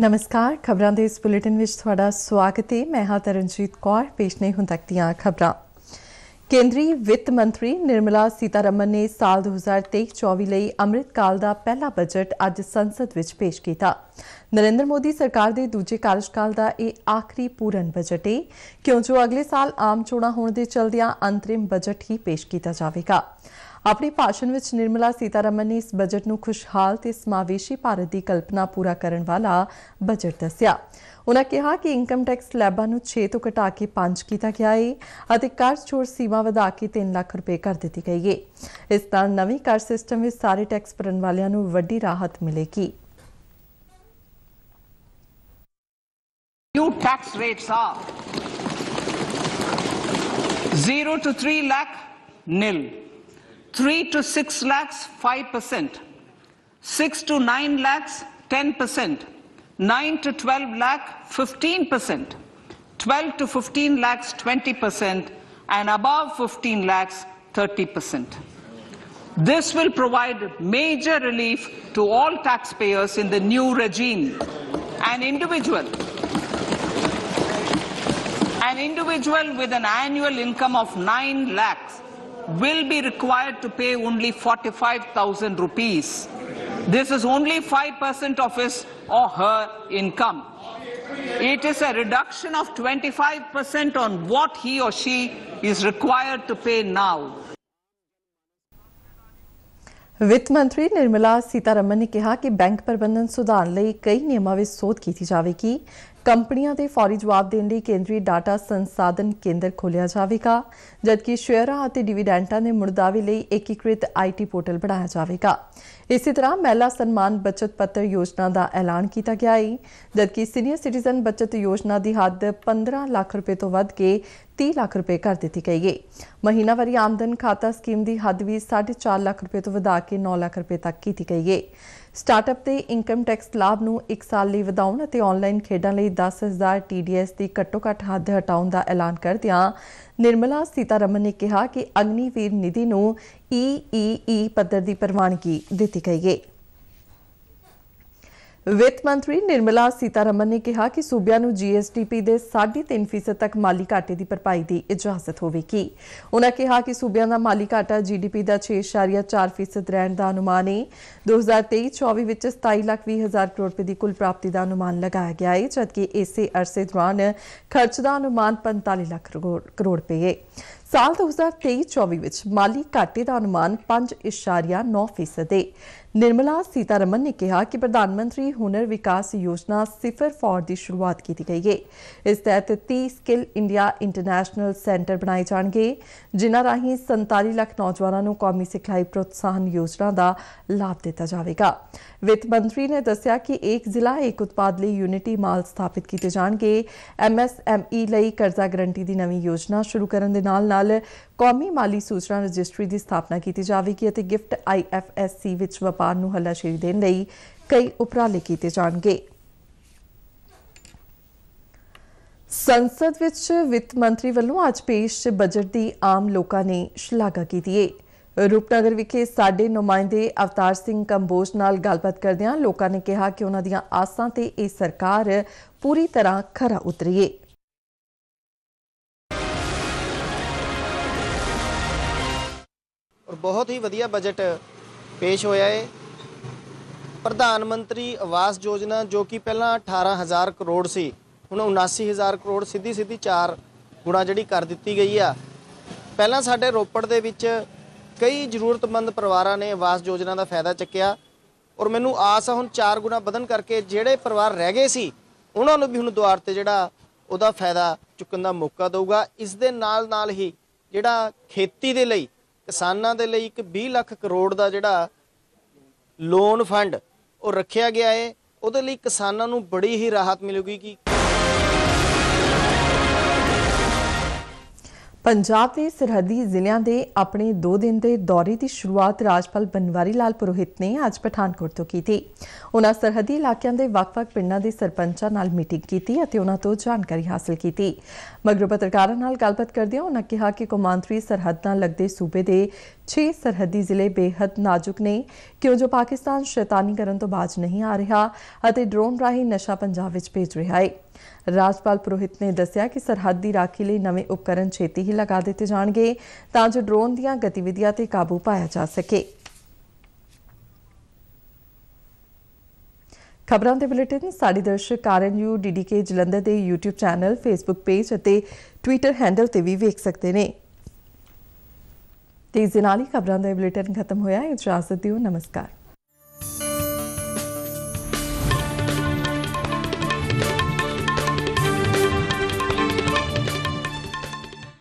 ਨਮਸਕਾਰ ਖਬਰਾਂ ਦੇ ਇਸ ਬੁਲੇਟਿਨ ਵਿੱਚ ਤੁਹਾਡਾ ਸਵਾਗਤ ਹੈ ਮੈਂ ਹਾਂ ਤਰਨਜੀਤ ਕੌਰ ਪੇਸ਼ ਨੇ ਹੁਣ ਤੱਕ ਦੀਆਂ ਖਬਰਾਂ ਕੇਂਦਰੀ ਵਿੱਤ ਮੰਤਰੀ ਨਿਰਮਲਾ ਸੀਤਾਰਮਨ ਨੇ ਸਾਲ 2023-24 ਲਈ ਅੰਮ੍ਰਿਤਕਾਲ ਦਾ ਪਹਿਲਾ ਬਜਟ ਅੱਜ ਸੰਸਦ ਵਿੱਚ ਪੇਸ਼ ਕੀਤਾ ਨਰਿੰਦਰ ਮੋਦੀ ਸਰਕਾਰ ਦੇ ਦੂਜੇ ਕਾਰਜਕਾਲ ਦਾ ਇਹ ਆਖਰੀ ਪੂਰਨ ਬਜਟ ਹੈ ਕਿਉਂਕਿ ਅਗਲੇ ਸਾਲ ਆਮ ਚੋਣਾਂ ਹੋਣ ਦੇ ਚਲਦਿਆਂ ਅੰਤਰਿਮ ਬਜਟ ਹੀ ਪੇਸ਼ ਕੀਤਾ ਜਾਵੇਗਾ ਆਪਣੇ ਭਾਸ਼ਣ ਵਿੱਚ ਨਿਰਮਲਾ ਸੀਤਾਰਮਨ ਨੇ ਇਸ ਬਜਟ ਨੂੰ ਖੁਸ਼ਹਾਲ ਤੇ ਸਮਾਵੇਸ਼ੀ ਭਾਰਤ ਦੀ ਕਲਪਨਾ ਪੂਰਾ ਕਰਨ ਵਾਲਾ ਬਜਟ ਦੱਸਿਆ ਉਨ੍ਹਾਂ ਕਿਹਾ ਕਿ ਇਨਕਮ ਟੈਕਸ ਲੈਬਾਂ ਨੂੰ 6 ਤੋਂ ਘਟਾ ਕੇ 5 ਕੀਤਾ ਗਿਆ ਹੈ ਅਤੇ ਕਰ ਛੋੜ ਸੀਮਾ ਵਧਾ ਕੇ 3 ਲੱਖ ਰੁਪਏ ਕਰ ਦਿੱਤੀ ਗਈ ਹੈ ਇਸ ਤਰ੍ਹਾਂ ਨਵੀਂ ਕਰ ਸਿਸਟਮ ਵਿੱਚ ਸਾਰੇ ਟੈਕਸ ਭਰਨ ਵਾਲਿਆਂ ਨੂੰ ਵੱਡੀ ਰਾਹਤ ਮਿਲੇਗੀ ਨਿਊ ਟੈਕਸ ਰੇਟਸ are 0 ਤੋਂ 3 lakh nil 3 to 6 lakhs, 5%. 6 to 9 lakhs, 10%. 9 to 12 lakhs, 15%. 12 to 15 lakhs, 20%. And above 15 lakhs, 30%. This will provide major relief to all taxpayers in the new regime. An individual, an individual with an annual income of 9 lakhs will be required to pay only 45,000 rupees. This is only 5% of his or her income. It is a reduction of 25% on what he or she is required to pay now. ਵਿੱਤ ਮੰਤਰੀ ਨਿਰਮਲਾ ਸੀਤਾਰਮਨ ਨੇ ਕਿਹਾ ਕਿ bank ਪ੍ਰਬੰਧਨ ਸੁਧਾਰ ਲਈ ਕਈ ਨਿਯਮਾਂ ਵਿੱਚ ਸੋਧ ਕੀਤੀ ਜਾਵੇਗੀ ਕੰਪਨੀਆਂ ਦੇ ਫੌਰੀ ਜਵਾਬ ਦੇਣ ਲਈ ਕੇਂਦਰੀ ਡਾਟਾ ਸੰਸਾਧਨ ਕੇਂਦਰ ਖੋਲਿਆ ਜਾਵੇਗਾ ਜਦਕਿ ਸ਼ੇਅਰਾਂ ਅਤੇ ਡਿਵੀਡੈਂਟਾਂ ਦੇ ਮੁਰਦਾਵੇ ਲਈ ਏਕੀਕ੍ਰਿਤ ਆਈਟੀ ਪੋਰਟਲ ਬਣਾਇਆ ਜਾਵੇਗਾ ਇਸੇ ਤਰ੍ਹਾਂ ਮਹਿਲਾ ਸਨਮਾਨ ਬਚਤ ਪੱਤਰ ਯੋਜਨਾ ਦਾ ਐਲਾਨ ਕੀਤਾ ਗਿਆ ਹੈ ਜਦਕਿ ਸੀਨੀਅਰ ਸਿਟੀਜ਼ਨ ਬਚਤ ਯੋਜਨਾ ਦੀ ਹੱਦ 15 ਲੱਖ ਰੁਪਏ ਤੋਂ ਵੱਧ ਕੇ 30 ਲੱਖ ਰੁਪਏ ਕਰ ਦਿੱਤੀ ਗਈ ਹੈ ਮਹੀਨਾਵਾਰੀ ਆਮਦਨ ਖਾਤਾ ਸਕੀਮ ਦੀ ਹੱਦ ਵੀ 4.5 ਲੱਖ ਰੁਪਏ ਤੋਂ ਵਧਾ ਕੇ 9 ਲੱਖ ਰੁਪਏ ਤੱਕ ਕੀਤੀ ਗਈ ਹੈ ਸਟਾਰਟਅਪ ਤੇ ਇਨਕਮ ਟੈਕਸ ਲਾਭ ਨੂੰ 1 ਸਾਲ ਲਈ ਵਧਾਉਣ ਅਤੇ ਆਨਲਾਈਨ ਖੇਡਾਂ ਲਈ 10000 ਟੀਡੀਐਸ ਦੀ ਘੱਟੋ-ਘੱਟ ਹੱਦ ਹਟਾਉਣ ਦਾ ਐਲਾਨ ਕਰਦਿਆਂ ਨਿਰਮਲਾ ਸੀਤਾਰਮਨ ਨੇ ਕਿਹਾ ਕਿ ਅਗਨੀਵੀਰ ਨਿਧੀ ਨੂੰ ਈਈਈ ਪੱਧਰ ਦੀ ਪ੍ਰਵਾਨਗੀ ਦਿੱਤੀ ਗਈ ਹੈ ਵਿੱਤ ਮੰਤਰੀ ਨਿਰਮਲਾ ਸੀਤਾਰਮਨ ਨੇ ਕਿਹਾ ਕਿ ਸੂਬਿਆਂ ਨੂੰ ਜੀਐਸਟੀਪੀ ਦੇ 3.5% ਤੱਕ ਮਾਲੀ ਘਾਟੇ ਦੀ ਭਰਪਾਈ ਦੀ ਇਜਾਜ਼ਤ ਹੋਵੇਗੀ। ਉਨ੍ਹਾਂ ਕਿਹਾ ਕਿ ਸੂਬਿਆਂ ਦਾ ਮਾਲੀ ਘਾਟਾ ਜੀਡੀਪੀ ਦਾ 6.4% ਰਹਿਣ ਦਾ ਅਨੁਮਾਨ ਹੈ। 2023-24 ਵਿੱਚ 27 ਲੱਖ 20 ਹਜ਼ਾਰ ਕਰੋੜ ਰੁਪਏ ਦੀ ਕੁੱਲ ਪ੍ਰਾਪਤੀ ਦਾ ਅਨੁਮਾਨ ਲਗਾਇਆ ਗਿਆ ਹੈ ਜਦਕਿ ਇਸੇ ਅਰਸੇ ਦੌਰਾਨ ਖਰਚ ਦਾ ਅਨੁਮਾਨ 45 ਲੱਖ ਕਰੋੜ ਰੁਪਏ ਹੈ। ਸਾਲ 2023-24 ਵਿੱਚ ਮਾਲੀ ਘਾਟੇ ਦਾ ਅਨੁਮਾਨ 5.9% ਹੈ ਨਿਰਮਲਾ ਸੀਤਾਰਮਨ ਨੇ ਕਿਹਾ ਕਿ ਪ੍ਰਧਾਨ ਮੰਤਰੀ ਹੁਨਰ ਵਿਕਾਸ ਯੋਜਨਾ ਸਿਫਰ ਫੌਰ ਦੀ ਸ਼ੁਰੂਆਤ ਕੀਤੀ ਗਈ ਹੈ ਇਸ ਤਹਿਤ 30 ਸਕਿੱਲ ਇੰਡੀਆ ਇੰਟਰਨੈਸ਼ਨਲ ਸੈਂਟਰ ਬਣਾਏ ਜਾਣਗੇ ਜਿਨ੍ਹਾਂ ਰਾਹੀਂ 47 ਲੱਖ ਨੌਜਵਾਨਾਂ ਨੂੰ ਕੌਮੀ ਸਿਖਲਾਈ ਪ੍ਰੋਤਸਾਹਨ ਯੋਜਨਾ ਦਾ ਲਾਭ ਦਿੱਤਾ ਜਾਵੇਗਾ ਵਿੱਤ ਮੰਤਰੀ ਨੇ ਦੱਸਿਆ ਕਿ ਇੱਕ ਜ਼ਿਲ੍ਹਾ ਇੱਕ ਉਤਪਾਦ ਲਈ ਯੂਨਿਟੀ ਮਾਲ ਸਥਾਪਿਤ ਕੀਤੇ ਜਾਣਗੇ ਐਮਐਸਐਮਈ ਲਈ ਕਰਜ਼ਾ ਗਰੰਟੀ ਦੀ ਨਵੀਂ ਯੋਜਨਾ ਸ਼ੁਰੂ ਕਰਨ ਦੇ ਨਾਲ ਨਾਲ ਕੌਮੀ ਮਾਲੀ ਸੂਚਨਾ ਰਜਿਸਟਰੀ ਦੀ ਸਥਾਪਨਾ ਕੀਤੀ ਜਾਵੇਗੀ ਅਤੇ ਗਿਫਟ ਆਈਐਫਐਸਸੀ ਵਿੱਚ ਵਪਾਰ ਨੂੰ ਹੱਲਾਸ਼ੇਰੀ ਦੇਣ ਲਈ ਕਈ ਉਪਰਾਲੇ ਕੀਤੇ ਜਾਣਗੇ ਸੰਸਦ ਵਿੱਚ ਵਿੱਤ ਮੰਤਰੀ ਵੱਲੋਂ ਅੱਜ ਪੇਸ਼ ਬਜਟ ਦੀ ਆਮ ਲੋਕਾਂ ਨੇ ਸ਼ਲਾਘਾ ਕੀਤੀ ਹੈ ਰੂਪਨਗਰ ਵਿਖੇ ਸਾਡੇ ਨੁਮਾਇੰਦੇ ਅਵਤਾਰ ਸਿੰਘ ਕੰਬੋਜ ਨਾਲ ਗੱਲਬਾਤ ਕਰਦਿਆਂ ਲੋਕਾਂ ਨੇ ਕਿਹਾ ਕਿ ਉਹਨਾਂ ਦੀਆਂ ਆਸਾਂ ਤੇ ਇਹ ਸਰਕਾਰ ਪੂਰੀ ਤਰ੍ਹਾਂ ਖਰਾ ਉਤਰੀ ਹੈ ਔਰ ਬਹੁਤ ਹੀ ਵਧੀਆ ਬਜਟ ਪੇਸ਼ ਹੋਇਆ ਹੈ ਪ੍ਰਧਾਨ ਮੰਤਰੀ ਆਵਾਸ ਯੋਜਨਾ ਜੋ ਕਿ ਪਹਿਲਾਂ 18000 ਕਰੋੜ ਸੀ ਹੁਣ 79000 ਕਰੋੜ ਸਿੱਧੀ ਸਿੱਧੀ 4 ਗੁਣਾ ਜਿਹੜੀ ਕਰ ਦਿੱਤੀ ਗਈ ਆ ਪਹਿਲਾਂ ਸਾਡੇ ਰੋਪੜ ਦੇ ਵਿੱਚ ਕਈ ਜ਼ਰੂਰਤਮੰਦ ਪਰਿਵਾਰਾਂ ਨੇ ਆਵਾਸ ਯੋਜਨਾ ਦਾ ਫਾਇਦਾ ਚੱਕਿਆ ਔਰ ਮੈਨੂੰ ਆਸ ਆ ਹੁਣ 4 ਗੁਣਾ ਵਧਨ ਕਰਕੇ ਜਿਹੜੇ ਪਰਿਵਾਰ ਰਹਿ ਗਏ ਸੀ ਉਹਨਾਂ ਨੂੰ ਵੀ ਹੁਣ ਦੁਆਰ ਤੇ ਜਿਹੜਾ ਉਹਦਾ ਫਾਇਦਾ ਚੁੱਕਣ ਦਾ ਮੌਕਾ ਦਊਗਾ ਇਸ ਦੇ ਨਾਲ ਨਾਲ ਹੀ ਜਿਹੜਾ ਖੇਤੀ ਦੇ ਲਈ ਕਿਸਾਨਾਂ ਦੇ ਲਈ ਇੱਕ 20 ਲੱਖ ਕਰੋੜ ਦਾ ਜਿਹੜਾ ਲੋਨ ਫੰਡ ਉਹ ਰੱਖਿਆ ਗਿਆ ਹੈ ਉਹਦੇ ਲਈ ਕਿਸਾਨਾਂ ਨੂੰ ਬੜੀ ਹੀ ਰਾਹਤ ਮਿਲੂਗੀ ਕਿ ਪੰਜਾਬ ਦੇ ਸਰਹੱਦੀ ਜ਼ਿਲ੍ਹਿਆਂ ਦੇ ਆਪਣੇ 2 ਦਿਨ ਦੇ ਦੌਰੇ ਦੀ ਸ਼ੁਰੂਆਤ ਰਾਜਪਾਲ ਬਨਵਾਰੀ ਲਾਲ ਪੁਰੋਹਿਤ ਨੇ ਅੱਜ ਪਠਾਨਕੋਟ ਤੋਂ ਕੀਤੀ। ਉਹਨਾਂ ਸਰਹੱਦੀ ਇਲਾਕਿਆਂ ਦੇ ਵੱਖ-ਵੱਖ ਪਿੰਡਾਂ ਦੇ ਸਰਪੰਚਾਂ ਨਾਲ ਮੀਟਿੰਗ ਕੀਤੀ ਅਤੇ ਉਹਨਾਂ ਤੋਂ ਜਾਣਕਾਰੀ ਹਾਸਲ ਕੀਤੀ। ਮਗਰੋਂ ਪੱਤਰਕਾਰਾਂ ਨਾਲ ਗੱਲਬਾਤ ਕਰਦਿਆਂ ਉਹਨਾਂ ਕਿਹਾ ਕਿ ਕੌਮਾਂਤਰੀ ਸਰਹੱਦਾਂ ਲੱਗਦੇ ਸੂਬੇ ਦੇ 6 ਸਰਹੱਦੀ ਜ਼ਿਲ੍ਹੇ ਬੇਹੱਦ ਨਾਜ਼ੁਕ ਨੇ ਕਿਉਂ ਜੋ ਪਾਕਿਸਤਾਨ ਸ਼ੈਤਾਨੀ ਕਰਨ ਤੋਂ ਬਾਜ ਨਹੀਂ ਆ ਰਿਹਾ ਅਤੇ ਡਰੋਨ ਰਾਹੀਂ ਨਸ਼ਾ ਪੰਜਾਬ ਵਿੱਚ ਭੇਜ ਰਿਹਾ ਹੈ। ਰਾਜਪਾਲ ਪ੍ਰੋਹਿਤ ਨੇ ਦੱਸਿਆ ਕਿ ਸਰਹੱਦ ਦੀ ਰਾਖੀ ਲਈ ਨਵੇਂ ਉਪਕਰਨ ਛੇਤੀ ਹੀ ਲਗਾ ਦਿੱਤੇ ਜਾਣਗੇ ਤਾਂ ਜੋ ਡਰੋਨ ਦੀਆਂ ਗਤੀਵਿਧੀਆਂ ਤੇ ਕਾਬੂ ਪਾਇਆ ਜਾ ਸਕੇ ਖਬਰਾਂ ਦੇ ਬੁਲੇਟਿਨ ਸਾਡੀ ਦਰਸ਼ਕ ਆਰਐਨਯੂ ਡੀਡੀਕੇ ਜਲੰਧਰ ਦੇ YouTube ਚੈਨਲ Facebook ਪੇਜ ਅਤੇ Twitter ਹੈਂਡਲ ਤੇ ਵੀ ਵੇਖ ਸਕਦੇ ਨੇ ਤੇ ਇਸ ਨਾਲ ਹੀ ਖਬਰਾਂ ਦਾ ਬੁਲੇਟਿਨ ਖਤਮ ਹੋਇਆ ਇਜਾਜ਼ਤ ਦਿਓ ਨਮਸਕਾਰ